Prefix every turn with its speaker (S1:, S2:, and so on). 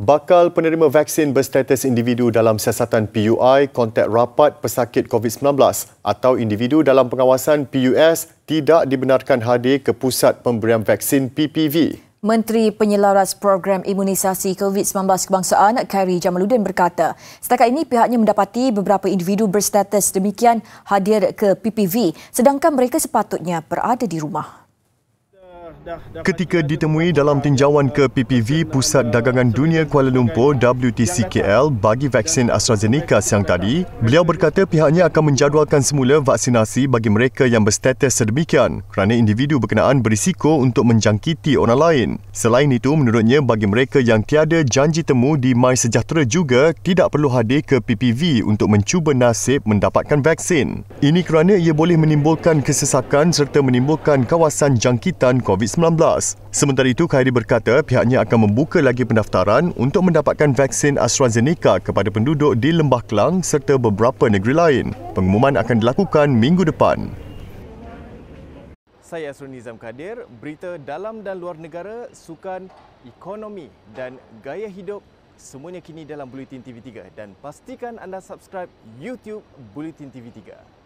S1: Bakal penerima vaksin berstatus individu dalam siasatan PUI kontak rapat pesakit COVID-19 atau individu dalam pengawasan PUS tidak dibenarkan hadir ke pusat pemberian vaksin PPV.
S2: Menteri Penyelaras Program Imunisasi COVID-19 Kebangsaan Khairi Jamaluddin berkata, setakat ini pihaknya mendapati beberapa individu berstatus demikian hadir ke PPV sedangkan mereka sepatutnya berada di rumah.
S1: Ketika ditemui dalam tinjauan ke PPV Pusat Dagangan Dunia Kuala Lumpur WTCKL bagi vaksin AstraZeneca siang tadi, beliau berkata pihaknya akan menjadualkan semula vaksinasi bagi mereka yang berstatus sedemikian kerana individu berkenaan berisiko untuk menjangkiti orang lain. Selain itu, menurutnya bagi mereka yang tiada janji temu di My Sejahtera juga tidak perlu hadir ke PPV untuk mencuba nasib mendapatkan vaksin. Ini kerana ia boleh menimbulkan kesesakan serta menimbulkan kawasan jangkitan COVID-19. Sementara itu, Khairi berkata pihaknya akan membuka lagi pendaftaran untuk mendapatkan vaksin AstraZeneca kepada penduduk di Lembah Kelang serta beberapa negeri lain. Pengumuman akan dilakukan minggu depan.
S3: Saya Asrul Nizam Kadir, berita dalam dan luar negara, sukan, ekonomi dan gaya hidup semuanya kini dalam Bulletin TV3 dan pastikan anda subscribe YouTube Bulletin TV3.